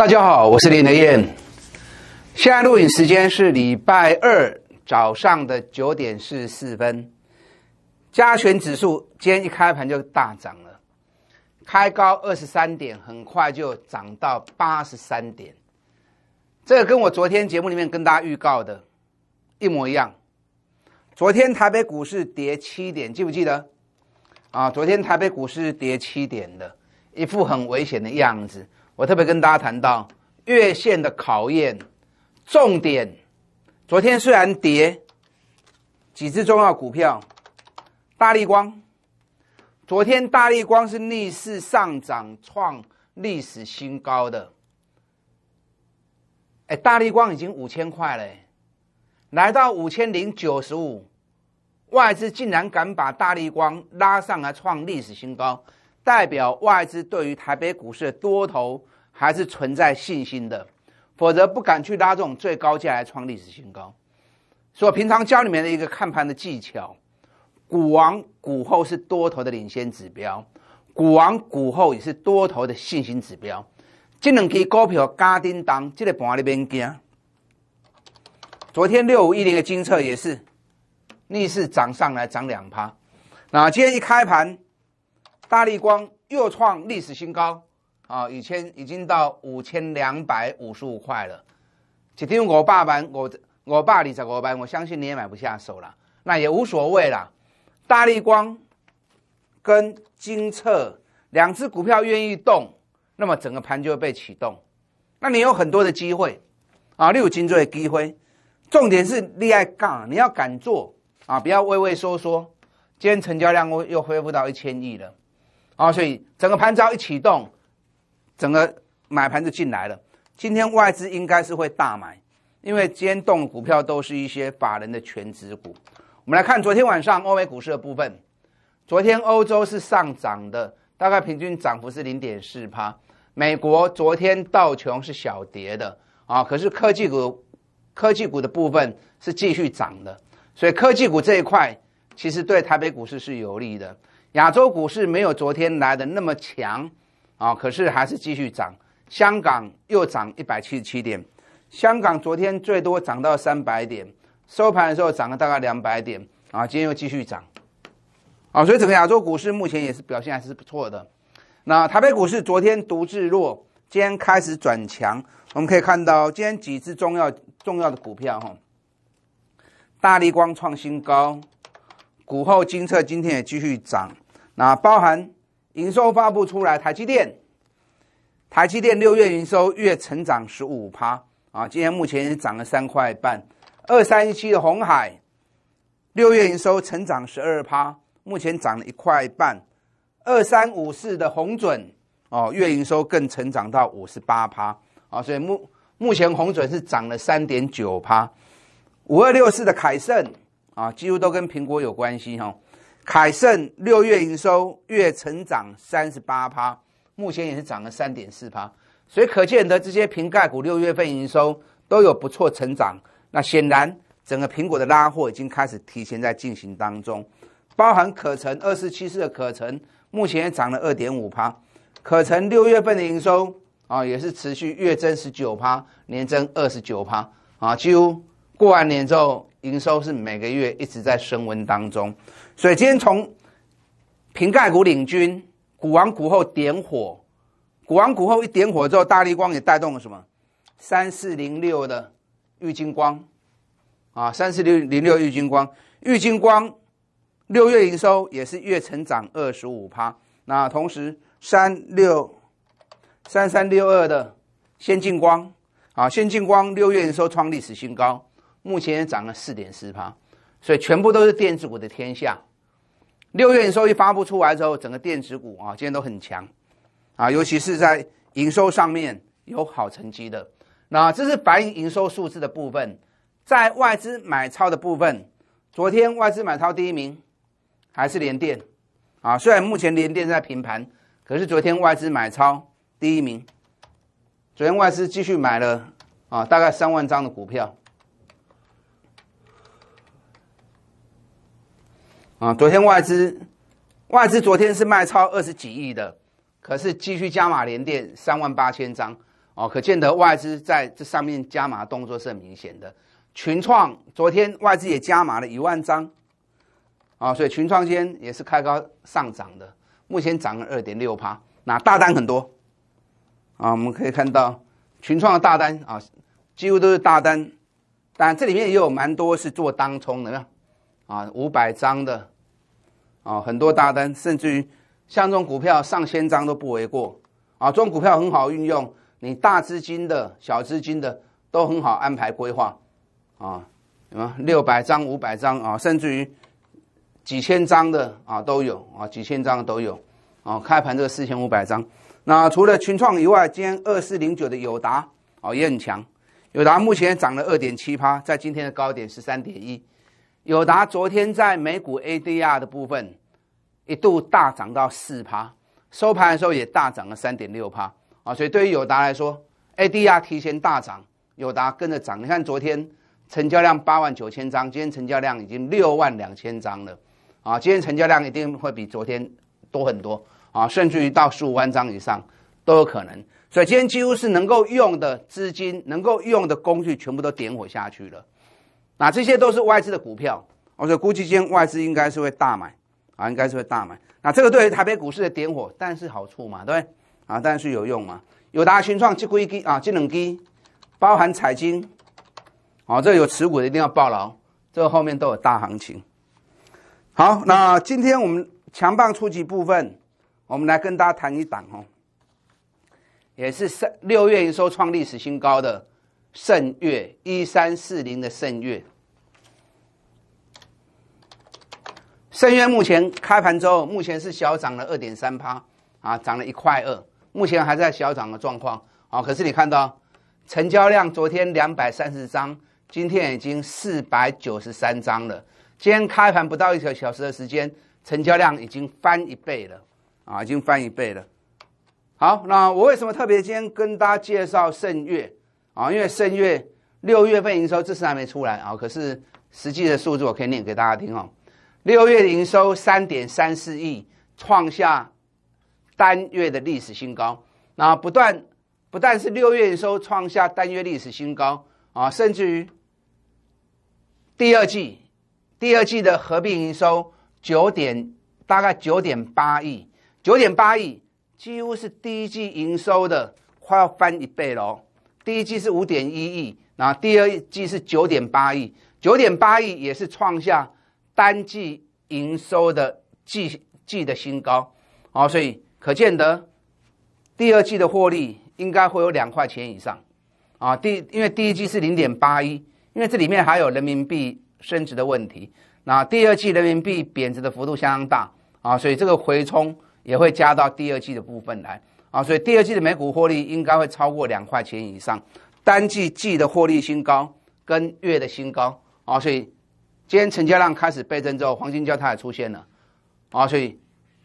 大家好，我是林德燕。现在录影时间是礼拜二早上的九点四十四分。加权指数今天一开盘就大涨了，开高二十三点，很快就涨到八十三点。这个跟我昨天节目里面跟大家预告的一模一样。昨天台北股市跌七点，记不记得？啊，昨天台北股市跌七点的，一副很危险的样子。我特别跟大家谈到月线的考验重点。昨天虽然跌，几只重要股票，大力光，昨天大力光是逆势上涨创历史新高。的，哎，大力光已经五千块了，来到五千零九十五，外资竟然敢把大力光拉上来创历史新高。代表外资对于台北股市的多头还是存在信心的，否则不敢去拉这种最高价来创历史新高。所以我平常教里面的一个看盘的技巧，股王股后是多头的领先指标，股王股后也是多头的信心指标。这两支股票嘎叮当，这个盘里边惊。昨天六五一零的金策也是逆势涨上来，涨两趴。那今天一开盘。大立光又创历史新高，啊，以前已经到五千两百五十五块了。只听我爸玩，我我爸你在我班，我相信你也买不下手了，那也无所谓啦。大力光跟金测两只股票愿意动，那么整个盘就会被启动。那你有很多的机会，啊，你有金砖的机会。重点是你爱杠，你要敢做啊，不要畏畏缩缩。今天成交量又又恢复到一千亿了。好，所以整个盘招一启动，整个买盘就进来了。今天外资应该是会大买，因为今天动股票都是一些法人的全职股。我们来看昨天晚上欧美股市的部分。昨天欧洲是上涨的，大概平均涨幅是零点四趴。美国昨天道琼是小跌的啊，可是科技股科技股的部分是继续涨的，所以科技股这一块其实对台北股市是有利的。亚洲股市没有昨天来的那么强，啊，可是还是继续涨。香港又涨一百七十七点，香港昨天最多涨到三百点，收盘的时候涨了大概两百点，啊，今天又继续涨，啊，所以整个亚洲股市目前也是表现还是不错的。那台北股市昨天独自弱，今天开始转强。我们可以看到今天几只重要重要的股票哈，大力光创新高，股后金策今天也继续涨。啊，包含营收发布出来，台积电，台积电六月营收月成长十五趴，啊，今天目前涨了三块半，二三一七的红海，六月营收成长十二趴，目前涨了一块半，二三五四的红准，哦，月营收更成长到五十八趴，啊，所以目目前红准是涨了三点九趴，五二六四的凯盛，啊，几乎都跟苹果有关系哈。凯盛六月营收月成长三十八趴，目前也是涨了三点四趴，所以可见得这些瓶盖股六月份营收都有不错成长。那显然，整个苹果的拉货已经开始提前在进行当中，包含可成二四七四的可成，目前也涨了二点五趴。可成六月份的营收啊，也是持续月增十九趴，年增二十九趴啊，几乎过完年之后。营收是每个月一直在升温当中，所以今天从瓶盖股领军，股王股后点火，股王股后一点火之后，大力光也带动了什么？三四零六的玉金光啊，三四六零六玉金光，玉金光六月营收也是月成长二十五趴。那同时三六三三六二的先进光啊，先进光六月营收创历史新高。目前涨了四点四八，所以全部都是电子股的天下。六月营收发布出来之后，整个电子股啊今天都很强啊，尤其是在营收上面有好成绩的。那这是白银营收数字的部分，在外资买超的部分，昨天外资买超第一名还是联电啊，虽然目前联电在平盘，可是昨天外资买超第一名，昨天外资继续买了啊大概三万张的股票。啊，昨天外资外资昨天是卖超二十几亿的，可是继续加码连电三万八千张哦，可见得外资在这上面加码动作是很明显的。群创昨天外资也加码了一万张啊，所以群创先也是开高上涨的，目前涨了二点六趴，那大单很多啊，我们可以看到群创的大单啊，几乎都是大单，但这里面也有蛮多是做当冲的，啊，五百张的。啊，很多大单，甚至于像这种股票上千张都不为过啊！这种股票很好运用，你大资金的、小资金的都很好安排规划啊！什么六百张、五百张啊，甚至于几千张的啊都有啊，几千张都有啊！开盘这个四千五百张，那除了群创以外，今天二四零九的友达啊也很强，友达目前涨了二点七趴，在今天的高点十三点一。友达昨天在美股 ADR 的部分一度大涨到四趴，收盘的时候也大涨了三点六趴啊。所以对于友达来说，ADR 提前大涨，友达跟着涨。你看昨天成交量八万九千张，今天成交量已经六万两千张了啊。今天成交量一定会比昨天多很多啊，甚至于到十五万张以上都有可能。所以今天几乎是能够用的资金、能够用的工具，全部都点火下去了。那这些都是外资的股票，我说估计天外资应该是会大买，啊，应该是会大买。那这个对台北股市的点火，但是好处嘛，对不对？啊，但是有用嘛？有达群创、金龟基啊、技能基，包含财经，哦，这有持股的一定要报牢，这个后面都有大行情。好，那今天我们强棒初级部分，我们来跟大家谈一档哦，也是三六月营收创历史新高的。圣月一三四零的圣月，圣月目前开盘之后，目前是小涨了二点三趴啊，涨了一块二，目前还在小涨的状况啊。可是你看到，成交量昨天两百三十张，今天已经四百九十三张了。今天开盘不到一个小时的时间，成交量已经翻一倍了啊，已经翻一倍了。好，那我为什么特别今天跟大家介绍圣月？啊，因为正月六月份营收这次还没出来啊，可是实际的数字我可以念给大家听哦。六月营收三点三四亿，创下单月的历史新高。那不断不但是六月营收创下单月历史新高啊，甚至于第二季第二季的合并营收九点大概九点八亿，九点八亿几乎是第一季营收的快要翻一倍了哦。第一季是五点一亿，后第二季是九点八亿，九点八亿也是创下单季营收的季季的新高，哦，所以可见得第二季的获利应该会有两块钱以上，啊，第因为第一季是零点八一，因为这里面还有人民币升值的问题，那第二季人民币贬值的幅度相当大，啊，所以这个回冲也会加到第二季的部分来。啊，所以第二季的每股获利应该会超过两块钱以上，单季季的获利新高跟月的新高啊，所以今天成交量开始倍增之后，黄金交它也出现了啊，所以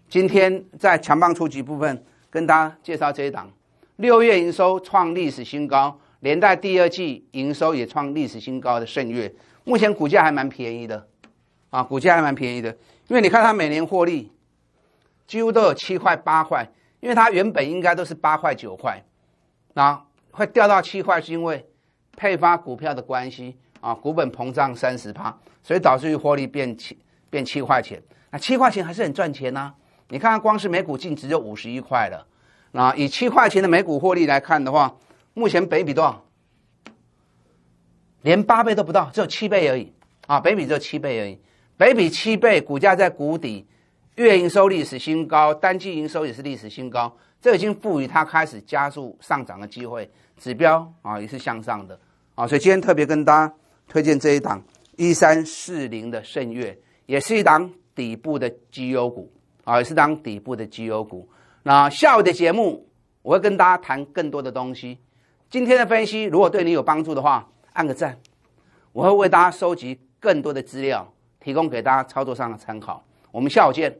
今天在强棒初级部分跟大家介绍这一档，六月营收创历史新高，连带第二季营收也创历史新高的盛月，目前股价还蛮便宜的啊，股价还蛮便宜的，因为你看它每年获利几乎都有七块八块。因为它原本应该都是八块九块，那会掉到七块，是因为配发股票的关系啊，股本膨胀三十趴，所以导致于获利变七变七块钱。那七块钱还是很赚钱呐，你看光是每股净值就五十一块了。那以七块钱的每股获利来看的话，目前北比多少？连八倍都不到，只有七倍而已啊！北比只有七倍而已，北比七倍，股价在谷底。月营收历史新高，单季营收也是历史新高，这已经赋予它开始加速上涨的机会。指标啊也是向上的啊，所以今天特别跟大家推荐这一档一三四零的盛月，也是一档底部的绩优股啊，也是当底部的绩优股。那下午的节目我会跟大家谈更多的东西。今天的分析如果对你有帮助的话，按个赞，我会为大家收集更多的资料，提供给大家操作上的参考。我们下午见。